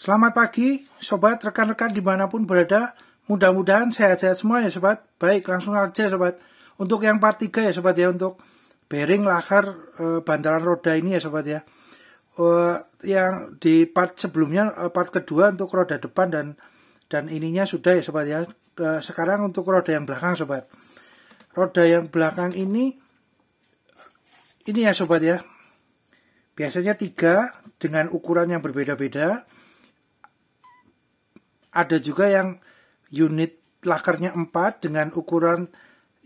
Selamat pagi, sobat rekan-rekan dimanapun berada. Mudah-mudahan sehat-sehat semua ya sobat. Baik, langsung aja sobat. Untuk yang part 3 ya sobat ya, untuk bearing lahar e, bantalan roda ini ya sobat ya. E, yang di part sebelumnya, eh, part kedua untuk roda depan dan dan ininya sudah ya sobat ya. E, sekarang untuk roda yang belakang sobat. Roda yang belakang ini, ini ya sobat ya. Biasanya tiga dengan ukuran yang berbeda-beda ada juga yang unit lakernya 4 dengan ukuran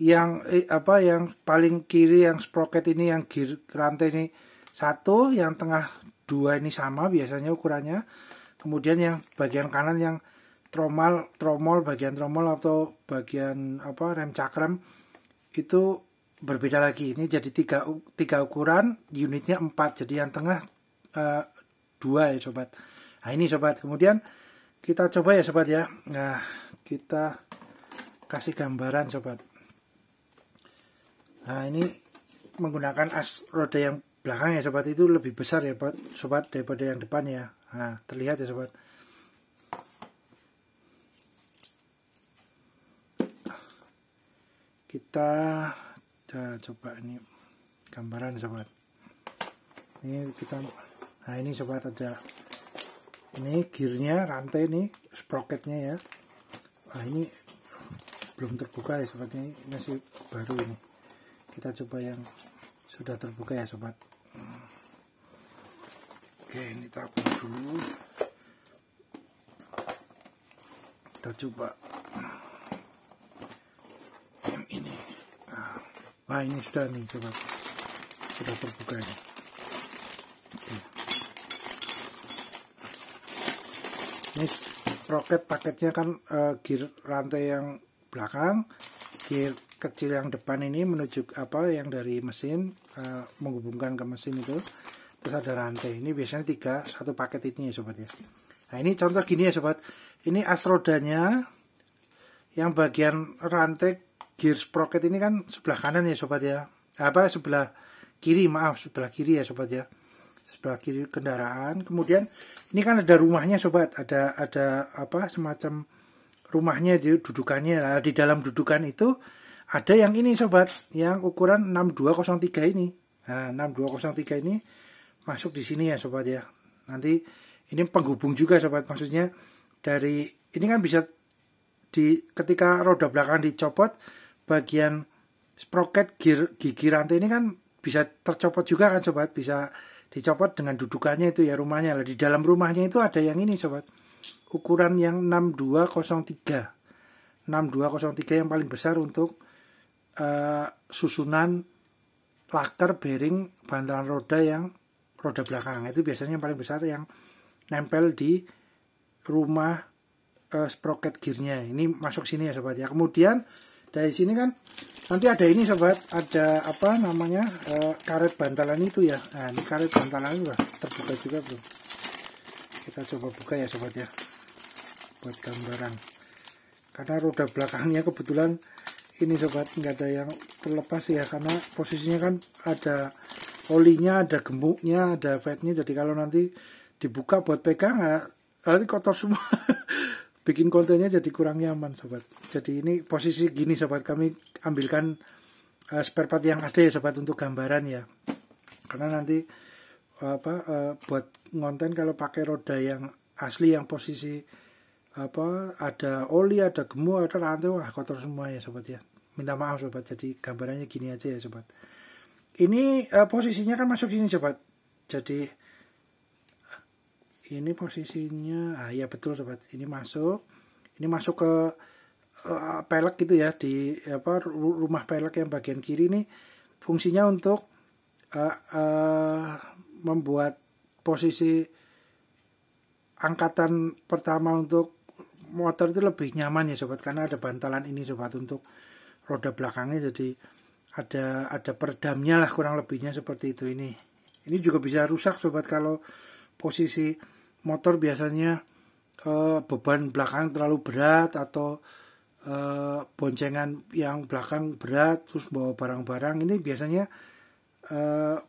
yang eh, apa yang paling kiri yang sprocket ini yang gear rantai ini satu yang tengah dua ini sama biasanya ukurannya kemudian yang bagian kanan yang tromol tromol bagian tromol atau bagian apa rem cakram itu berbeda lagi ini jadi tiga tiga ukuran unitnya empat jadi yang tengah uh, dua ya sobat nah ini sobat kemudian kita coba ya sobat ya nah kita kasih gambaran sobat nah ini menggunakan as roda yang belakang ya sobat itu lebih besar ya sobat daripada yang depan ya nah terlihat ya sobat kita coba ini gambaran sobat ini kita nah ini sobat ada ini gearnya rantai nih sprocketnya ya nah ini belum terbuka ya sobat ini masih baru ini kita coba yang sudah terbuka ya sobat oke ini tabung dulu kita coba yang ini nah ini sudah nih sobat sudah terbuka ini ini roket paketnya kan uh, gear rantai yang belakang gear kecil yang depan ini menuju apa yang dari mesin uh, menghubungkan ke mesin itu terus ada rantai ini biasanya tiga satu paket ini ya sobat ya nah ini contoh gini ya sobat ini asrodanya yang bagian rantai gear sprocket ini kan sebelah kanan ya sobat ya apa sebelah kiri maaf sebelah kiri ya sobat ya sebagai kendaraan. Kemudian ini kan ada rumahnya sobat, ada ada apa semacam rumahnya di dudukannya. Nah, di dalam dudukan itu ada yang ini sobat, yang ukuran 6203 ini. Nah, 6203 ini masuk di sini ya sobat ya. Nanti ini penghubung juga sobat, maksudnya dari ini kan bisa di ketika roda belakang dicopot bagian sprocket gear, gigi rantai ini kan bisa tercopot juga kan sobat bisa dicopot dengan dudukannya itu ya rumahnya lah di dalam rumahnya itu ada yang ini sobat ukuran yang 6203 6203 yang paling besar untuk uh, susunan laker bearing bantalan roda yang roda belakang itu biasanya yang paling besar yang nempel di rumah uh, eh, sprocket gearnya ini masuk sini ya sobat ya kemudian dari sini kan nanti ada ini sobat ada apa namanya e, karet bantalan itu ya nah ini karet bantalan juga terbuka juga bro kita coba buka ya sobat ya buat gambaran karena roda belakangnya kebetulan ini sobat nggak ada yang terlepas ya karena posisinya kan ada olinya ada gemuknya ada fatnya jadi kalau nanti dibuka buat pegang nanti ya, kotor semua bikin kontennya jadi kurang nyaman sobat jadi ini posisi gini sobat kami ambilkan uh, spare part yang ada ya sobat untuk gambaran ya karena nanti eh, apa uh, buat ngonten kalau pakai roda yang asli yang posisi apa ada oli ada gemuk ada rantai wah kotor semua ya sobat ya minta maaf sobat jadi gambarannya gini aja ya sobat ini uh, posisinya kan masuk sini sobat jadi ini posisinya ah ya betul sobat ini masuk ini masuk ke uh, pelek gitu ya di apa rumah pelek yang bagian kiri ini fungsinya untuk uh, uh, membuat posisi angkatan pertama untuk motor itu lebih nyaman ya sobat karena ada bantalan ini sobat untuk roda belakangnya jadi ada ada peredamnya lah kurang lebihnya seperti itu ini ini juga bisa rusak sobat kalau posisi motor biasanya e, beban belakang terlalu berat atau e, boncengan yang belakang berat terus bawa barang-barang ini biasanya e,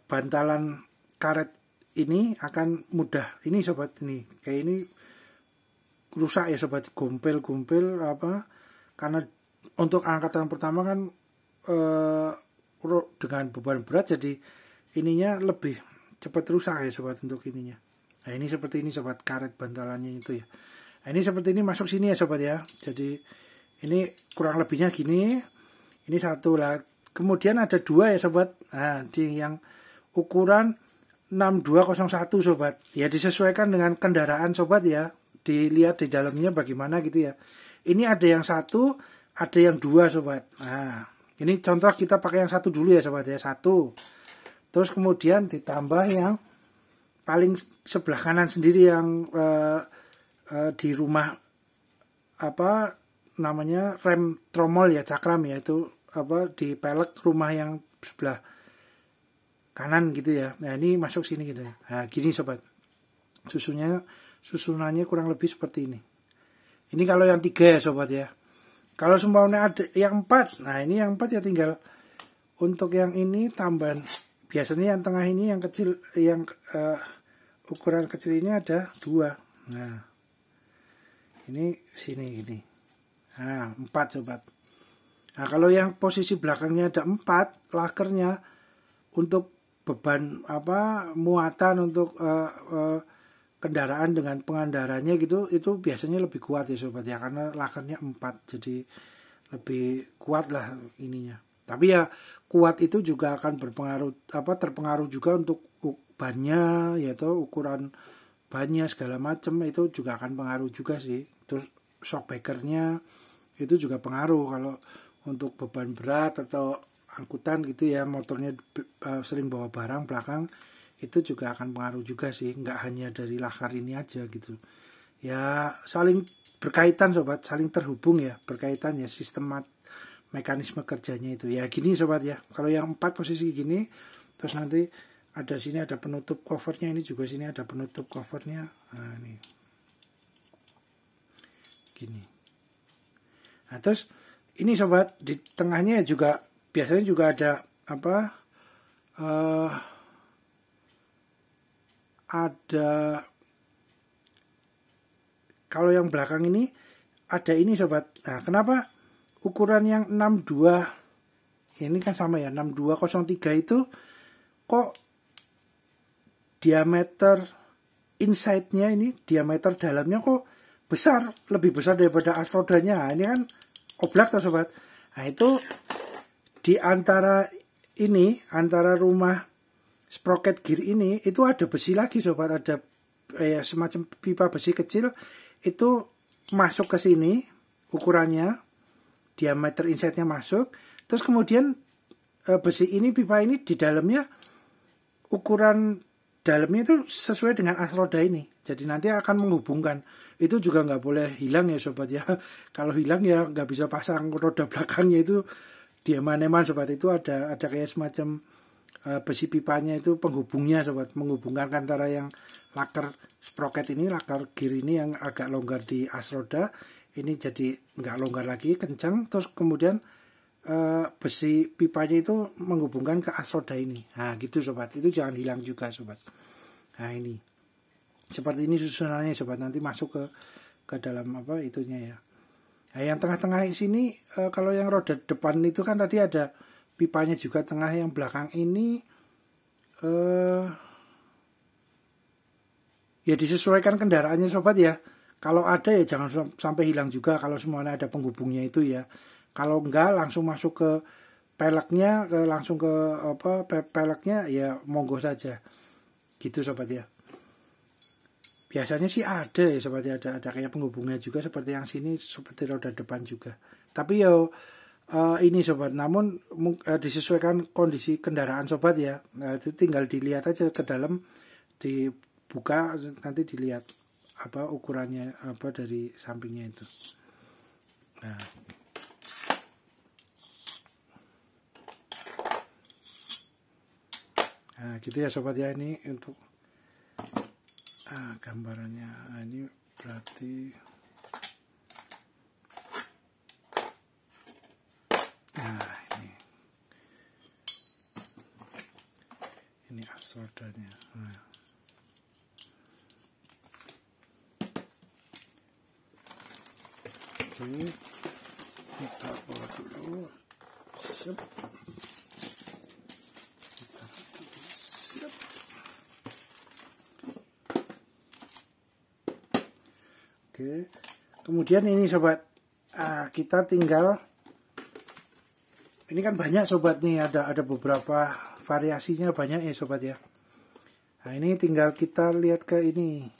bantalan karet ini akan mudah ini sobat ini kayak ini rusak ya sobat gumpel gumpel apa karena untuk angkatan pertama kan e, dengan beban berat jadi ininya lebih cepat rusak ya sobat untuk ininya Nah ini seperti ini sobat karet bantalannya itu ya. Nah, ini seperti ini masuk sini ya sobat ya. Jadi ini kurang lebihnya gini. Ini satu lah. Kemudian ada dua ya sobat. Nah di yang ukuran 6201 sobat. Ya disesuaikan dengan kendaraan sobat ya. Dilihat di dalamnya bagaimana gitu ya. Ini ada yang satu, ada yang dua sobat. Nah ini contoh kita pakai yang satu dulu ya sobat ya. Satu. Terus kemudian ditambah yang paling sebelah kanan sendiri yang uh, uh, di rumah apa namanya rem tromol ya cakram ya itu apa di pelek rumah yang sebelah kanan gitu ya nah ini masuk sini gitu ya nah gini sobat susunya susunannya kurang lebih seperti ini ini kalau yang tiga ya sobat ya kalau semuanya ada yang empat nah ini yang empat ya tinggal untuk yang ini tambahan biasanya yang tengah ini yang kecil yang uh, ukuran kecil ini ada dua nah ini sini ini nah empat sobat nah kalau yang posisi belakangnya ada empat lakernya untuk beban apa muatan untuk uh, uh, kendaraan dengan pengandarannya gitu itu biasanya lebih kuat ya sobat ya karena lakernya empat jadi lebih kuat lah ininya tapi ya kuat itu juga akan berpengaruh apa terpengaruh juga untuk bannya yaitu ukuran bannya segala macam itu juga akan pengaruh juga sih. Terus shock itu juga pengaruh kalau untuk beban berat atau angkutan gitu ya motornya e, sering bawa barang belakang itu juga akan pengaruh juga sih nggak hanya dari lakar ini aja gitu ya saling berkaitan sobat saling terhubung ya berkaitan ya sistemat mekanisme kerjanya itu ya gini sobat ya kalau yang empat posisi gini terus nanti ada sini ada penutup covernya ini juga sini ada penutup covernya nah ini gini nah terus ini sobat di tengahnya juga biasanya juga ada apa uh, ada kalau yang belakang ini ada ini sobat nah kenapa ukuran yang 62 ini kan sama ya 6203 itu kok diameter inside-nya ini diameter dalamnya kok besar lebih besar daripada astrodanya nah, ini kan oblak tuh sobat nah itu di antara ini antara rumah sprocket gear ini itu ada besi lagi sobat ada eh, semacam pipa besi kecil itu masuk ke sini ukurannya diameter insetnya masuk terus kemudian uh, besi ini pipa ini di dalamnya ukuran dalamnya itu sesuai dengan as roda ini jadi nanti akan menghubungkan itu juga nggak boleh hilang ya sobat ya kalau hilang ya nggak bisa pasang roda belakangnya itu dia mana sobat itu ada ada kayak semacam uh, besi pipanya itu penghubungnya sobat menghubungkan antara yang laker sprocket ini, laker gear ini yang agak longgar di as roda ini jadi nggak longgar lagi kencang terus kemudian e, besi pipanya itu menghubungkan ke as roda ini nah gitu sobat itu jangan hilang juga sobat nah ini seperti ini susunannya sobat nanti masuk ke ke dalam apa itunya ya nah yang tengah-tengah sini e, kalau yang roda depan itu kan tadi ada pipanya juga tengah yang belakang ini eh ya disesuaikan kendaraannya sobat ya kalau ada ya jangan sampai hilang juga kalau semuanya ada penghubungnya itu ya. Kalau enggak langsung masuk ke peleknya ke langsung ke apa pe peleknya ya monggo saja gitu sobat ya biasanya sih ada ya sobat ya ada ada kayak penghubungnya juga seperti yang sini seperti roda depan juga tapi ya uh, ini sobat namun uh, disesuaikan kondisi kendaraan sobat ya nah, itu tinggal dilihat aja ke dalam dibuka nanti dilihat apa ukurannya apa dari sampingnya itu nah nah gitu ya sobat ya ini untuk ah, gambarannya nah, ini berarti nah ini ini aswadanya nah. Oke, kita bawa dulu. Siap. Siap. Oke. Kemudian ini sobat, uh, kita tinggal ini kan banyak sobat nih ada ada beberapa variasinya banyak ya sobat ya. Nah, ini tinggal kita lihat ke ini.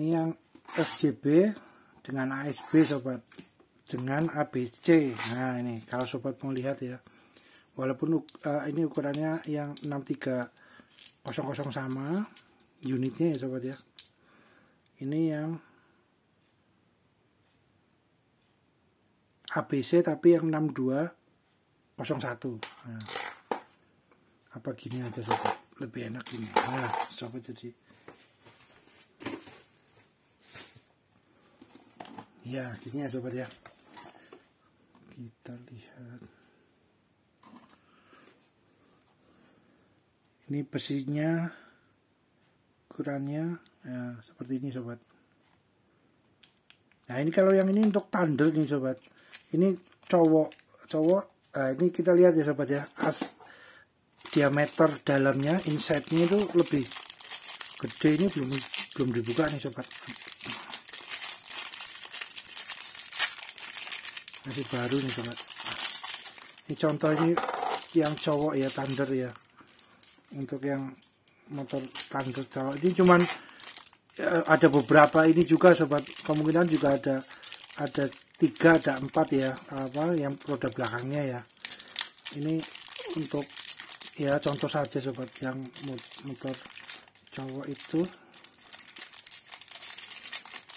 Ini yang SJB dengan ASB sobat. Dengan ABC. Nah ini kalau sobat mau lihat ya. Walaupun uh, ini ukurannya yang 6300 sama unitnya ya sobat ya. Ini yang ABC tapi yang 6201. Nah. Apa gini aja sobat? Lebih enak ini. Nah, sobat jadi ya akhirnya sobat ya kita lihat ini besinya ukurannya ya, seperti ini sobat nah ini kalau yang ini untuk tandel nih sobat ini cowok cowok nah, ini kita lihat ya sobat ya as diameter dalamnya inside nya itu lebih gede ini belum belum dibuka nih sobat masih baru nih sobat ini contoh ini yang cowok ya Thunder ya untuk yang motor Thunder cowok ini cuman ya, ada beberapa ini juga sobat kemungkinan juga ada ada tiga ada empat ya apa yang roda belakangnya ya ini untuk ya contoh saja sobat yang motor cowok itu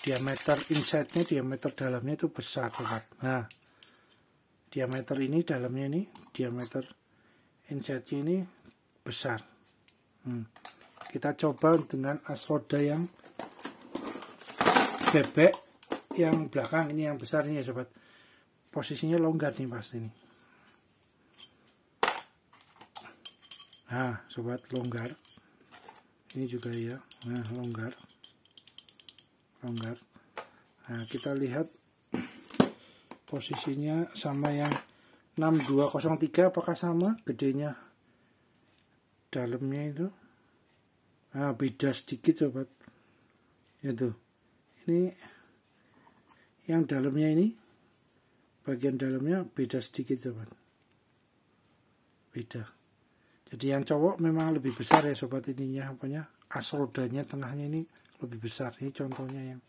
diameter insetnya diameter dalamnya itu besar sobat nah diameter ini dalamnya ini diameter insersi ini besar hmm. kita coba dengan as yang bebek yang belakang ini yang besar ini ya sobat posisinya longgar nih pasti ini. nah sobat longgar ini juga ya nah longgar longgar nah kita lihat posisinya sama yang 6203 apakah sama gedenya dalamnya itu ah beda sedikit sobat itu ya, ini yang dalamnya ini bagian dalamnya beda sedikit sobat beda jadi yang cowok memang lebih besar ya sobat ininya apanya as rodanya tengahnya ini lebih besar ini contohnya yang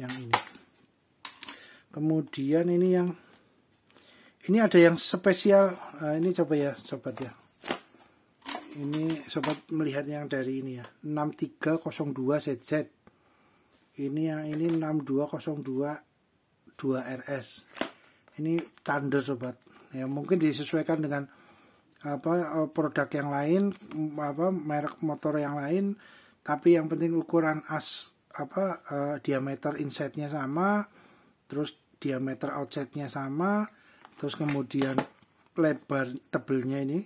yang ini kemudian ini yang ini ada yang spesial nah, ini coba ya sobat ya ini sobat melihat yang dari ini ya 6302 ZZ ini yang ini 6202 2RS ini thunder sobat ya mungkin disesuaikan dengan apa eh, produk yang lain apa merek motor yang lain tapi yang penting ukuran as apa uh, diameter insetnya sama terus diameter outsetnya sama terus kemudian lebar tebelnya ini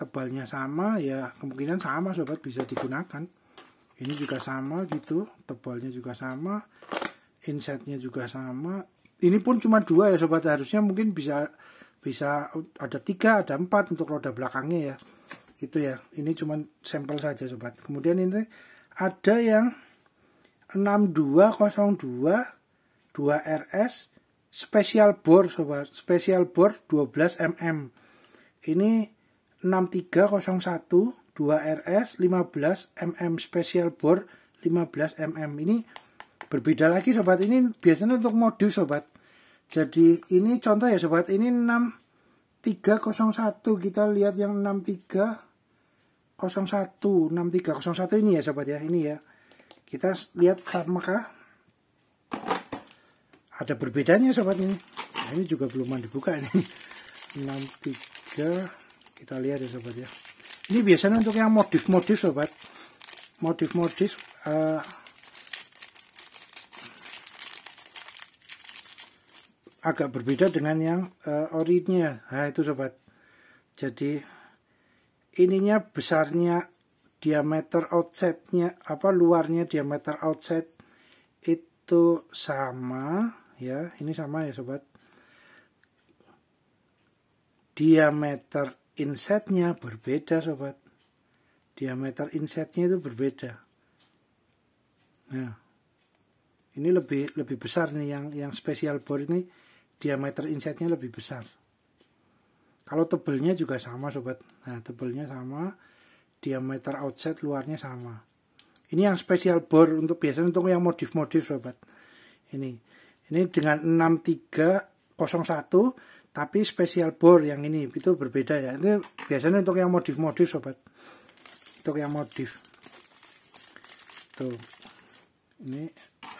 tebalnya sama ya kemungkinan sama sobat bisa digunakan ini juga sama gitu tebalnya juga sama insetnya juga sama ini pun cuma dua ya sobat harusnya mungkin bisa bisa ada tiga ada empat untuk roda belakangnya ya itu ya ini cuma sampel saja sobat kemudian ini ada yang 6202 2 RS spesial bor sobat spesial bor 12 mm ini 6301 2 RS 15 mm spesial bor 15 mm ini berbeda lagi sobat ini biasanya untuk modus sobat jadi ini contoh ya sobat ini 6301 kita lihat yang 6301 6301 ini ya sobat ya ini ya kita lihat samakah ada berbedanya sobat ini nah, ini juga belum dibuka ini 63 kita lihat ya sobat ya ini biasanya untuk yang modif-modif sobat modif-modif uh, agak berbeda dengan yang uh, eh, orinya nah itu sobat jadi ininya besarnya diameter outsetnya apa luarnya diameter outset itu sama ya ini sama ya sobat diameter insetnya berbeda sobat diameter insetnya itu berbeda nah ini lebih lebih besar nih yang yang spesial bor ini diameter insetnya lebih besar kalau tebelnya juga sama sobat nah tebelnya sama diameter outset luarnya sama ini yang spesial bor untuk biasanya untuk yang modif-modif sobat ini ini dengan 6301 tapi spesial bor yang ini itu berbeda ya. Ini biasanya untuk yang modif-modif sobat. Untuk yang modif. Tuh. Ini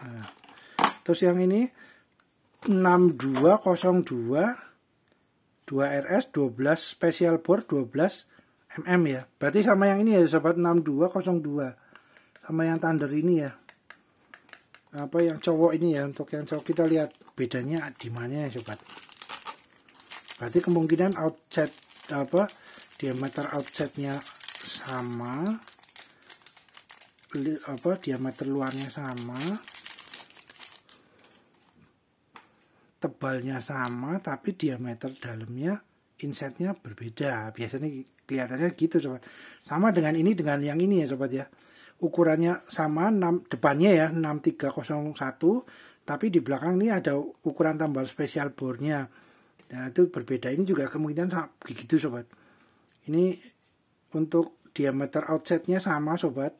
nah. Terus yang ini 6202 2RS 12 spesial bor 12 mm ya. Berarti sama yang ini ya sobat 6202 sama yang thunder ini ya apa yang cowok ini ya untuk yang cowok kita lihat bedanya di mana ya sobat berarti kemungkinan outset apa diameter outsetnya sama apa diameter luarnya sama tebalnya sama tapi diameter dalamnya insetnya berbeda biasanya kelihatannya gitu sobat sama dengan ini dengan yang ini ya sobat ya ukurannya sama 6 depannya ya 6301 tapi di belakang ini ada ukuran tambal spesial bornya nah itu berbeda ini juga kemungkinan begitu sobat ini untuk diameter outsetnya sama sobat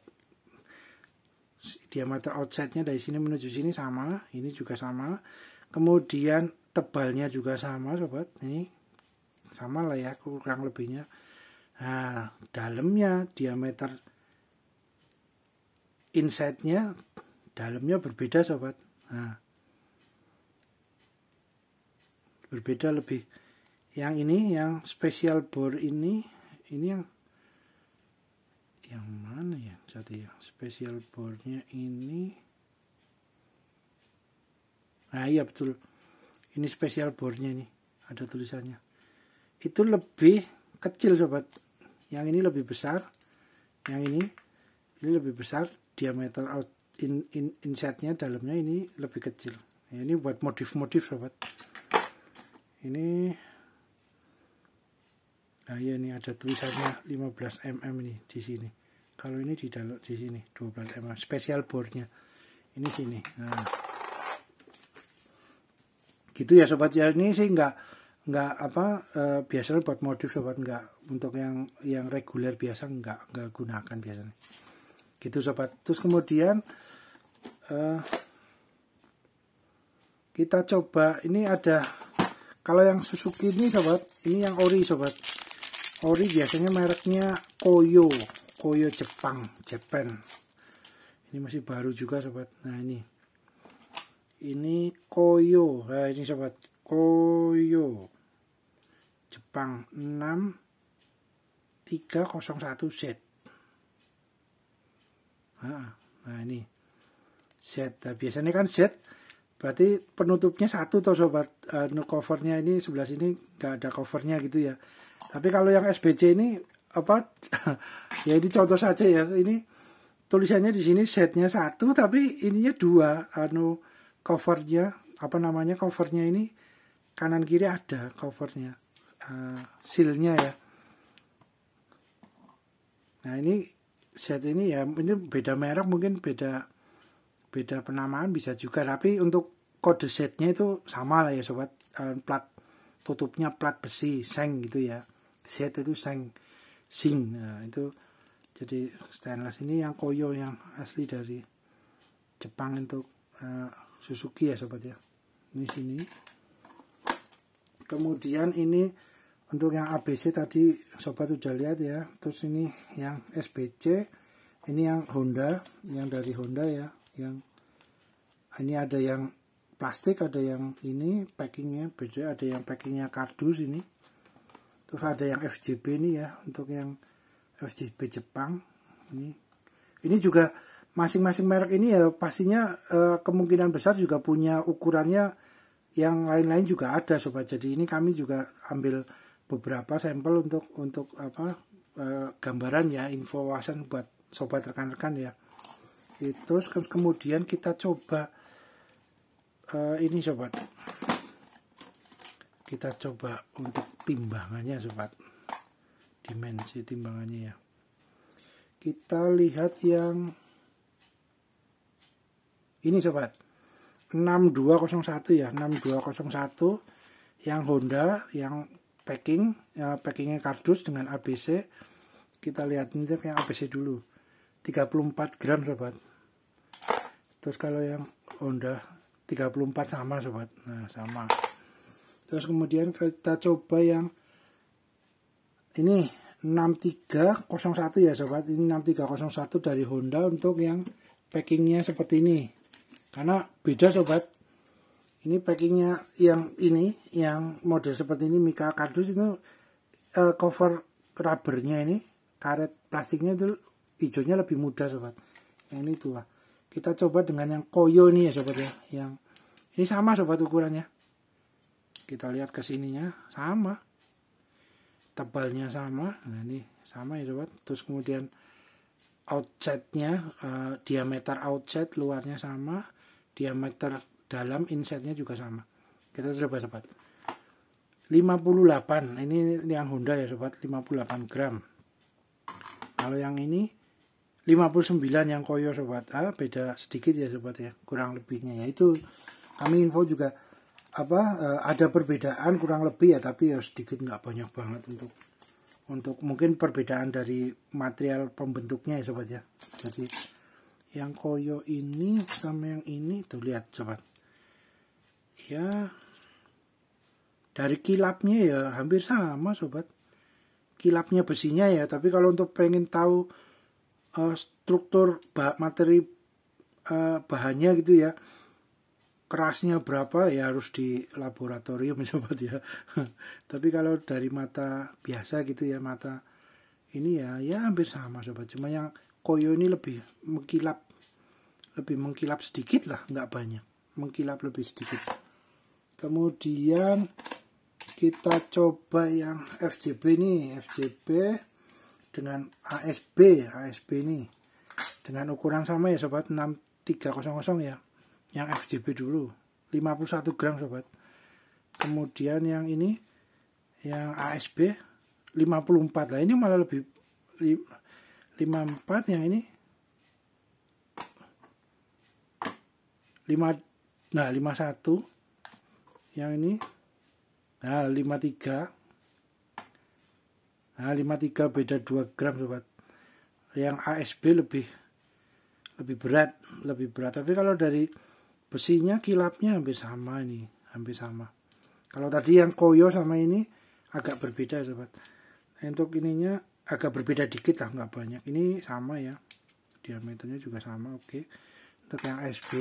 diameter outsetnya dari sini menuju sini sama ini juga sama kemudian tebalnya juga sama sobat ini sama lah ya kurang lebihnya nah dalamnya diameter Inside-nya, dalamnya berbeda sobat nah, berbeda lebih yang ini yang spesial bor ini ini yang yang mana ya satu ya spesial bornya ini nah iya betul ini spesial bornya ini ada tulisannya itu lebih kecil sobat yang ini lebih besar yang ini ini lebih besar diameter out in, in insetnya dalamnya ini lebih kecil ya, ini buat motif-motif sobat ya, ini nah ya ini ada tulisannya 15 mm ini di sini kalau ini di dalam di sini 12 mm spesial bornya ini sini nah gitu ya sobat ya ini sih nggak nggak apa e, eh, biasanya buat modif sobat ya, nggak untuk yang yang reguler biasa nggak nggak gunakan biasanya gitu sobat terus kemudian uh, kita coba ini ada kalau yang Suzuki ini sobat ini yang ori sobat ori biasanya mereknya Koyo Koyo Jepang Japan ini masih baru juga sobat nah ini ini Koyo nah ini sobat Koyo Jepang 6 301Z Ah, nah ini Z. Nah, biasanya kan Z berarti penutupnya satu toh sobat uh, covernya ini sebelah sini gak ada covernya gitu ya. Tapi kalau yang SBC ini apa? ya ini contoh saja ya. Ini tulisannya di sini setnya satu tapi ininya dua anu covernya apa namanya covernya ini kanan kiri ada covernya uh, ah, silnya ya nah ini Z ini ya ini beda merek mungkin beda beda penamaan bisa juga tapi untuk kode setnya itu sama lah ya sobat eh, plat tutupnya plat besi seng gitu ya Set itu seng sing nah, itu jadi stainless ini yang koyo yang asli dari Jepang untuk uh, Suzuki ya sobat ya ini sini kemudian ini untuk yang ABC tadi sobat sudah lihat ya terus ini yang SBC ini yang Honda yang dari Honda ya yang ini ada yang plastik ada yang ini packingnya beda ada yang packingnya kardus ini terus ada yang FJB ini ya untuk yang FJB Jepang ini ini juga masing-masing merek ini ya pastinya eh, kemungkinan besar juga punya ukurannya yang lain-lain juga ada sobat jadi ini kami juga ambil beberapa sampel untuk untuk apa e, gambaran ya info wawasan buat sobat rekan-rekan ya itu kemudian kita coba e, ini sobat kita coba untuk timbangannya sobat dimensi timbangannya ya kita lihat yang ini sobat 6201 ya 6201 yang Honda yang packing ya, packingnya kardus dengan ABC kita lihat ini yang ABC dulu 34 gram sobat terus kalau yang Honda 34 sama sobat nah sama terus kemudian kita coba yang ini 6301 ya sobat ini 6301 dari Honda untuk yang packingnya seperti ini karena beda sobat ini packingnya yang ini yang model seperti ini mika kardus itu uh, cover rubbernya ini karet plastiknya itu hijaunya lebih mudah sobat yang ini tua kita coba dengan yang koyo ini ya sobat ya yang ini sama sobat ukurannya kita lihat ke sininya sama tebalnya sama nah ini sama ya sobat terus kemudian outsetnya uh, eh, diameter outset luarnya sama diameter dalam insetnya juga sama kita coba sobat 58 ini yang Honda ya sobat 58 gram kalau yang ini 59 yang koyo sobat ah, beda sedikit ya sobat ya kurang lebihnya ya itu kami info juga apa eh, ada perbedaan kurang lebih ya tapi ya sedikit nggak banyak banget untuk untuk mungkin perbedaan dari material pembentuknya ya sobat ya jadi yang koyo ini sama yang ini tuh lihat sobat ya dari kilapnya ya hampir sama sobat kilapnya besinya ya tapi kalau untuk pengen tahu uh, struktur bah materi uh, bahannya gitu ya kerasnya berapa ya harus di laboratorium sobat ya tapi kalau dari mata biasa gitu ya mata ini ya ya hampir sama sobat cuma yang koyo ini lebih mengkilap lebih mengkilap sedikit lah nggak banyak mengkilap lebih sedikit kemudian kita coba yang FJB nih FJB dengan ASB ASB ini dengan ukuran sama ya sobat 6300 ya yang FJB dulu 51 gram sobat kemudian yang ini yang ASB 54 lah ini malah lebih 54 yang ini 5 nah 51 yang ini H53 H53 beda 2 gram sobat yang ASB lebih lebih berat lebih berat tapi kalau dari besinya kilapnya hampir sama ini hampir sama kalau tadi yang koyo sama ini agak berbeda sobat untuk ininya agak berbeda dikit lah nggak banyak ini sama ya diameternya juga sama oke okay. untuk yang ASB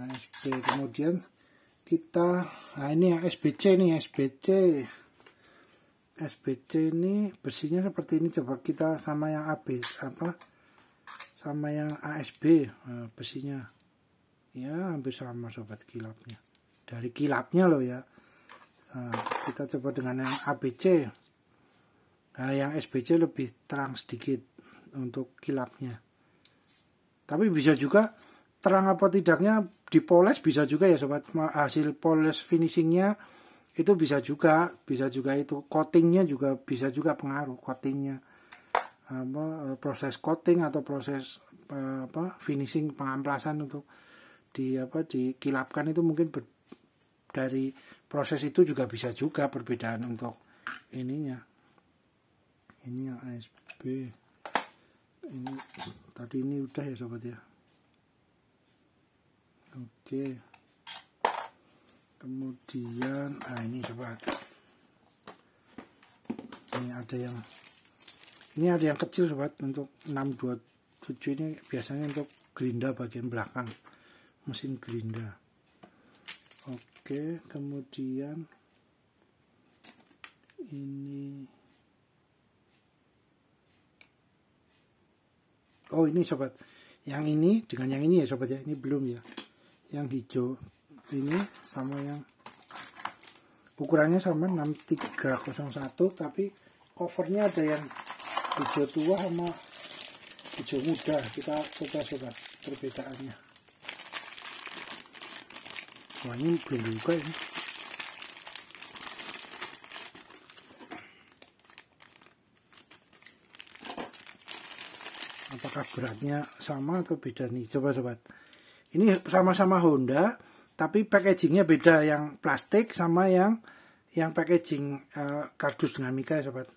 ASB kemudian kita nah ini yang SBC nih SBC SBC ini besinya seperti ini coba kita sama yang AB apa sama yang ASB nah, besinya ya hampir sama sobat kilapnya dari kilapnya loh ya nah, kita coba dengan yang ABC nah, yang SBC lebih terang sedikit untuk kilapnya tapi bisa juga terang apa tidaknya dipoles bisa juga ya sobat hasil poles finishingnya itu bisa juga bisa juga itu coatingnya juga bisa juga pengaruh coatingnya apa eh, proses coating atau proses eh, apa finishing pengamplasan untuk di apa dikilapkan itu mungkin ber, dari proses itu juga bisa juga perbedaan untuk ininya ini ASB ini tadi ini udah ya sobat ya oke kemudian ah ini coba ini ada yang ini ada yang kecil sobat untuk 627 ini biasanya untuk gerinda bagian belakang mesin gerinda oke kemudian ini oh ini sobat yang ini dengan yang ini ya sobat ya ini belum ya yang hijau ini sama yang ukurannya sama 6301 tapi covernya ada yang hijau tua sama hijau muda kita coba-coba perbedaannya wah ini belum buka ini apakah beratnya sama atau beda nih coba sobat ini sama-sama Honda, tapi packagingnya beda yang plastik sama yang yang packaging uh, kardus mika ya sobat.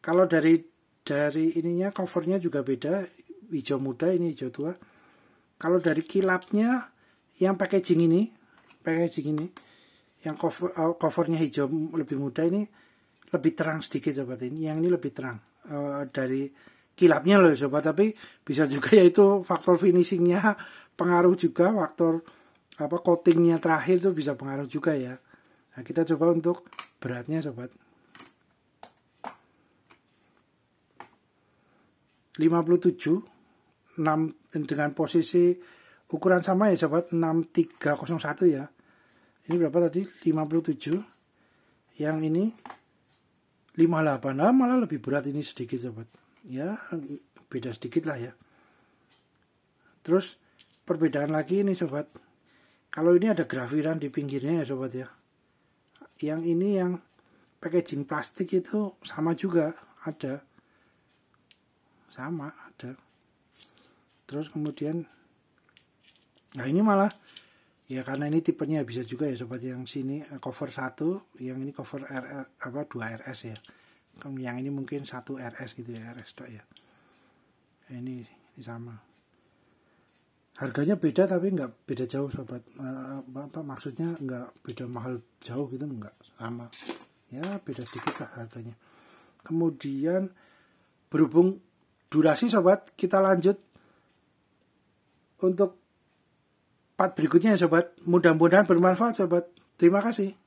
Kalau dari dari ininya covernya juga beda, hijau muda ini hijau tua. Kalau dari kilapnya yang packaging ini, packaging ini yang cover uh, covernya hijau lebih muda ini lebih terang sedikit sobat ini. Yang ini lebih terang uh, dari kilapnya loh sobat, tapi bisa juga yaitu faktor finishingnya pengaruh juga faktor apa coatingnya terakhir itu bisa pengaruh juga ya nah, kita coba untuk beratnya sobat 57 6 dengan posisi ukuran sama ya sobat 6301 ya ini berapa tadi 57 yang ini 58 nah, malah lebih berat ini sedikit sobat ya beda sedikit lah ya terus perbedaan lagi ini sobat kalau ini ada grafiran di pinggirnya ya sobat ya yang ini yang packaging plastik itu sama juga ada sama ada terus kemudian nah ini malah ya karena ini tipenya bisa juga ya sobat yang sini eh, cover satu, yang ini cover RR, apa 2 RS ya yang ini mungkin satu RS gitu ya RS ya ini sama harganya beda tapi nggak beda jauh sobat uh, apa maksudnya nggak beda mahal jauh gitu nggak sama ya beda sedikit lah harganya kemudian berhubung durasi sobat kita lanjut untuk part berikutnya ya, sobat mudah-mudahan bermanfaat sobat terima kasih